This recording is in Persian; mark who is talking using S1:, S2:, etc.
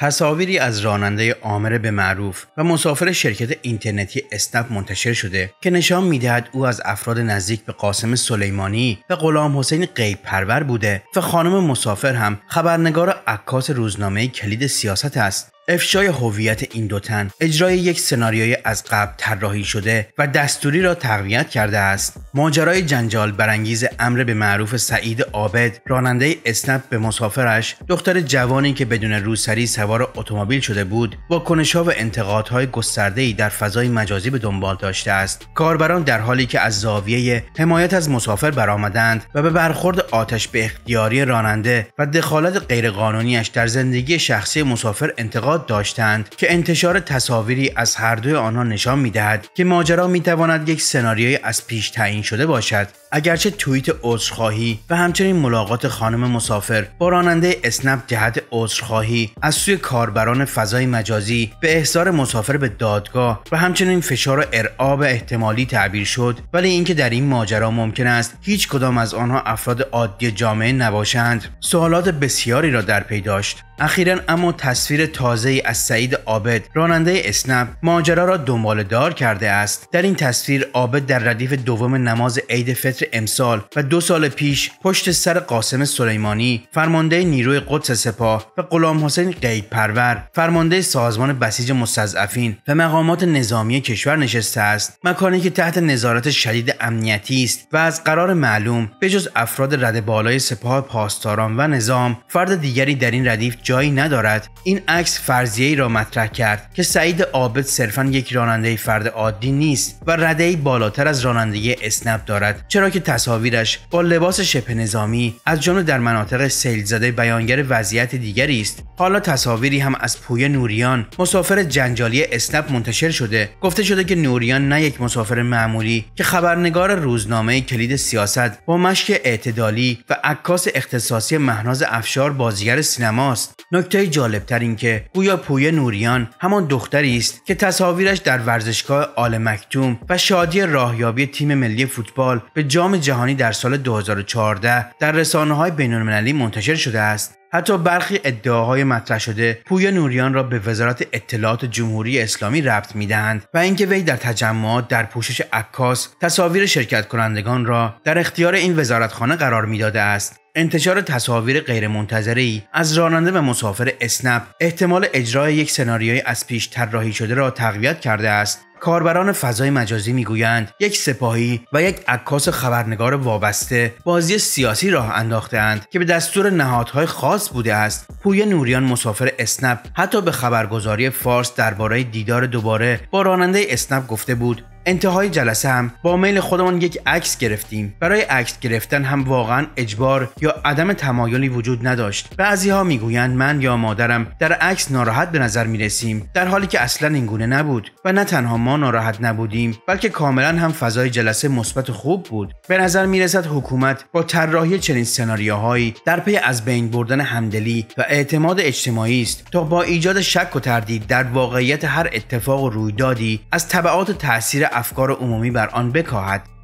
S1: تصاویری از راننده عامر به معروف و مسافر شرکت اینترنتی اسنپ منتشر شده که نشان میدهد او از افراد نزدیک به قاسم سلیمانی و غلام حسین قیب پرور بوده و خانم مسافر هم خبرنگار عکاس روزنامه کلید سیاست است افشای هویت این دو تن اجرای یک سناریوی از قبل طراحی شده و دستوری را تقویت کرده است ماجرای جنجال برانگیز امر به معروف سعید عابد راننده اسنپ به مسافرش دختر جوانی که بدون روسری سوار اتومبیل شده بود با کنشا و انتقادهای ای در فضای مجازی به دنبال داشته است کاربران در حالی که از زاویه حمایت از مسافر برآمدند و به برخورد آتش به اختیاری راننده و دخالت غیرقانونیش در زندگی شخصی مسافر انتقاد داشتند که انتشار تصاویری از هر دوی آنها نشان میدهد که ماجرا میتواند یک سناریوی از پیش تعیین شده باشد اگرچه توییت عذرخواهی و همچنین ملاقات خانم مسافر با راننده اسنپ جهت عذرخواهی از سوی کاربران فضای مجازی به احضار مسافر به دادگاه و همچنین فشار و ارعاب احتمالی تعبیر شد ولی اینکه در این ماجرا ممکن است هیچ کدام از آنها افراد عادی جامعه نباشند سوالات بسیاری را در پی داشت اخیرا اما تصویر تازه ای از سعید عابد راننده اسنپ ماجرا را دنبال دار کرده است در این تصویر عابد در ردیف دوم نماز عید فطر امسال و دو سال پیش پشت سر قاسم سلیمانی فرمانده نیروی قدس سپاه و غلام حسین قید پرور فرمانده سازمان بسیج مستضعفین و مقامات نظامی کشور نشسته است مکانی که تحت نظارت شدید امنیتی است و از قرار معلوم به افراد رد بالای سپاه پاسداران و نظام فرد دیگری در این ردیف جایی ندارد این عکس فرضیه ای را مطرح کرد که سعید عابد صرفا یک راننده فرد عادی نیست و رده بالاتر از رانندگی اسنپ دارد چرا که تصاویرش با لباس شبه نظامی از جمله در مناطق سیل زده بیانگر وضعیت دیگری است حالا تصاویری هم از پویا نوریان مسافر جنجالی اسنپ منتشر شده گفته شده که نوریان نه یک مسافر معمولی که خبرنگار روزنامه کلید سیاست با مشک اعتدالی و عکاس اختصاصی مهناز افشار بازیگر سینماست نکته جالب تر این که گویا پویه نوریان همان دختری است که تصاویرش در ورزشگاه آل مکتوم و شادی راهیابی تیم ملی فوتبال به جام جهانی در سال 2014 در رسانه های بین المللی منتشر شده است حتی برخی ادعاهای مطرح شده پویا نوریان را به وزارت اطلاعات جمهوری اسلامی ربط میدهند و اینکه وی در تجمعات در پوشش عکاس تصاویر شرکت کنندگان را در اختیار این وزارتخانه قرار میداده است انتشار تصاویر غیرمنتظره از راننده و مسافر اسنپ احتمال اجرای یک سناریوی از پیش طراحی شده را تقویت کرده است کاربران فضای مجازی میگویند یک سپاهی و یک عکاس خبرنگار وابسته بازی سیاسی راه انداختهاند که به دستور نهادهای خاص بوده است پویه نوریان مسافر اسنپ حتی به خبرگزاری فارس درباره دیدار دوباره با راننده اسنپ گفته بود انتهای جلسه هم با میل خودمان یک عکس گرفتیم برای عکس گرفتن هم واقعا اجبار یا عدم تمایلی وجود نداشت بعضی ها میگویند من یا مادرم در عکس ناراحت به نظر میرسیم در حالی که اصلا اینگونه نبود و نه تنها ما ناراحت نبودیم بلکه کاملا هم فضای جلسه مثبت خوب بود به نظر میرسد حکومت با طراحی چنین سناریوهایی در پی از بین بردن همدلی و اعتماد اجتماعی است تا با ایجاد شک و تردید در واقعیت هر اتفاق و رویدادی از تبعات تاثیر افکار عمومی بر آن بکاهد